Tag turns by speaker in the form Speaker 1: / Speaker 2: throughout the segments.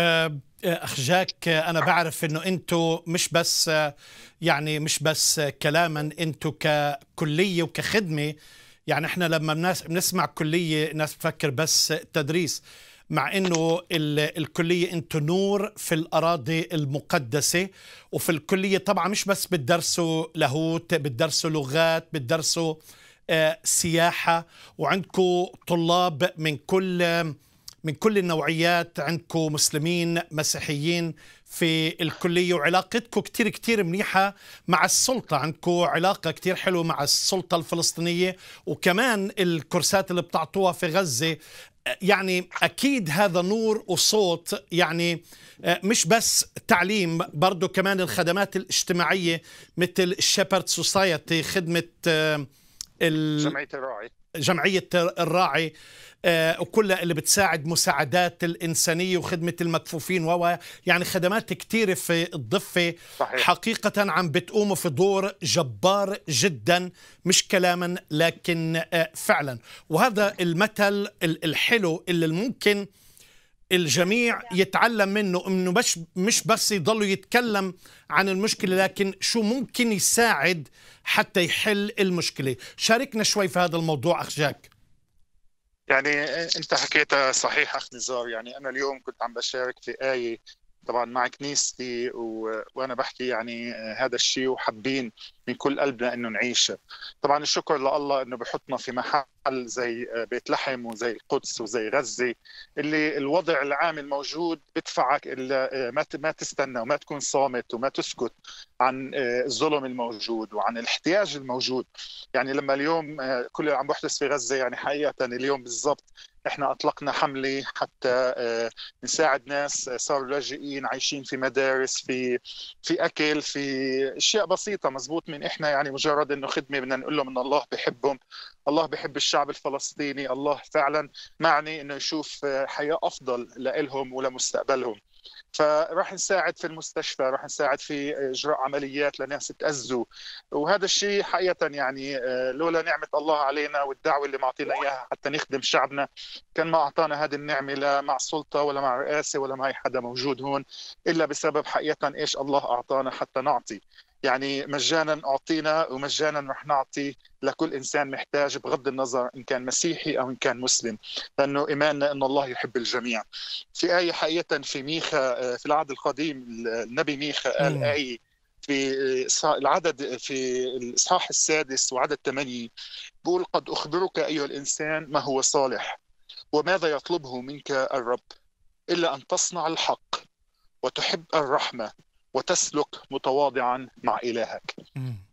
Speaker 1: آه، اخجاك آه، انا بعرف انه انتم مش بس آه، يعني مش بس كلاما انتم ككليه وكخدمه يعني احنا لما بنسمع كليه الناس بتفكر بس تدريس مع انه الكليه انتم نور في الاراضي المقدسه وفي الكليه طبعا مش بس بتدرسوا لاهوت بتدرسوا لغات بتدرسوا سياحه وعندكم طلاب من كل من كل النوعيات عندكم مسلمين مسيحيين في الكلية وعلاقتكم كتير كتير منيحة مع السلطة عندكم علاقة كتير حلوة مع السلطة الفلسطينية وكمان الكورسات اللي بتعطوها في غزة يعني أكيد هذا نور وصوت يعني آه، مش بس تعليم برضو كمان الخدمات الاجتماعية مثل الشيبرد سوسايتي خدمة جمعية آه، الراعي جمعية الراعي آه، وكلها اللي بتساعد مساعدات الإنسانية وخدمة المكفوفين و يعني خدمات كثيرة في الضفة صحيح. حقيقة عم بتقوموا في دور جبار جدا مش كلاما لكن آه، فعلا وهذا المثل الحلو اللي ممكن الجميع يتعلم منه انه مش مش بس يضلوا يتكلم عن المشكله لكن شو ممكن يساعد حتى يحل المشكله شاركنا شوي في هذا الموضوع اخ جاك
Speaker 2: يعني إيه، انت حكيتها صحيح اخ نزار يعني انا اليوم كنت عم بشارك في ايه طبعا مع كنيستي و... وانا بحكي يعني هذا الشيء وحابين من كل قلبنا انه نعيشه. طبعا الشكر لله انه بحطنا في محل زي بيت لحم وزي القدس وزي غزه اللي الوضع العام الموجود بدفعك الا ما ما تستنى وما تكون صامت وما تسكت عن الظلم الموجود وعن الاحتياج الموجود. يعني لما اليوم كل اللي عم بحدث في غزه يعني حقيقه اليوم بالضبط احنا اطلقنا حمله حتى آه، نساعد ناس آه، صاروا لاجئين عايشين في مدارس في في اكل في اشياء بسيطه مزبوط من احنا يعني مجرد انه خدمه بدنا نقول لهم ان الله بحبهم الله بحب الشعب الفلسطيني الله فعلا معني انه يشوف آه، حياه افضل لهم ولمستقبلهم فراح نساعد في المستشفى راح نساعد في اجراء عمليات لناس تاذوا وهذا الشيء حقيقه يعني آه، لولا نعمه الله علينا والدعوه اللي معطينا اياها حتى نخدم شعبنا كان ما اعطانا هذه النعمه لا مع السلطه ولا مع الرئاسه ولا مع اي حدا موجود هون الا بسبب حقيقه ايش الله اعطانا حتى نعطي يعني مجانا اعطينا ومجانا رح نعطي لكل انسان محتاج بغض النظر ان كان مسيحي او ان كان مسلم لانه ايماننا ان الله يحب الجميع في آية حقيقة في ميخا آه، في العهد القديم النبي ميخا قال آية في آه، العدد في الإصحاح السادس وعدد ثمانية بقول قد أخبرك أيها الإنسان ما هو صالح وماذا يطلبه منك الرب إلا أن تصنع الحق وتحب الرحمة وتسلك متواضعا مع إلهك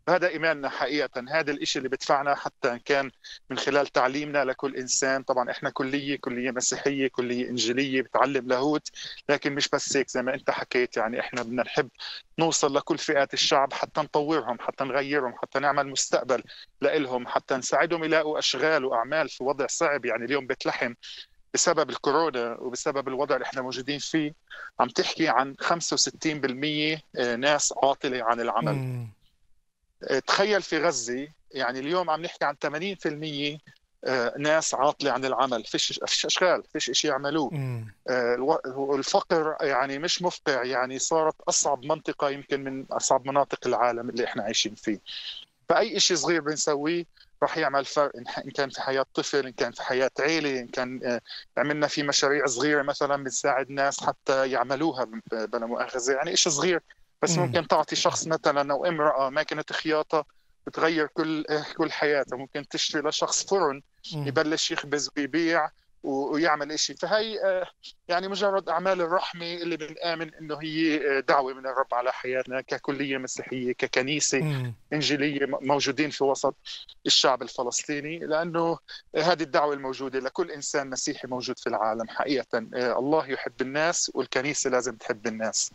Speaker 2: هذا إيماننا حقيقة هذا الشيء اللي بدفعنا حتى إن كان من خلال تعليمنا لكل إنسان طبعا إحنا كلية كلية مسيحية كلية إنجيلية بتعلم لاهوت لكن مش بس هيك زي ما أنت حكيت يعني إحنا بدنا نحب نوصل لكل فئات الشعب حتى نطورهم حتى نغيرهم حتى نعمل مستقبل لإلهم حتى نساعدهم يلاقوا أشغال وأعمال في وضع صعب يعني اليوم بتلحم بسبب الكورونا وبسبب الوضع اللي احنا موجودين فيه عم تحكي عن 65% ناس عاطله عن العمل تخيل في غزه يعني اليوم عم نحكي عن 80% آه، ناس عاطله عن العمل فيش فيش اشغال فيش شيء يعملوه آه، الفقر يعني مش مفقع يعني صارت اصعب منطقه يمكن من اصعب مناطق العالم اللي احنا عايشين فيه فاي شيء صغير بنسويه رح يعمل فرق ان كان في حياه طفل ان كان في حياه عيله ان كان آه، عملنا في مشاريع صغيره مثلا بنساعد ناس حتى يعملوها بلا مؤاخذه يعني شيء صغير بس ممكن تعطي شخص مثلا او امراه ماكينه خياطه بتغير كل آه، كل حياته ممكن تشتري لشخص فرن يبلش يخبز ويبيع ويعمل شيء فهي آه، يعني مجرد أعمال الرحمة اللي بنآمن إنه هي آه، دعوة من الرب على حياتنا ككلية مسيحية ككنيسة إنجيلية موجودين في وسط الشعب الفلسطيني لأنه هذه الدعوة الموجودة لكل إنسان مسيحي موجود في العالم حقيقة الله يحب الناس والكنيسة لازم تحب الناس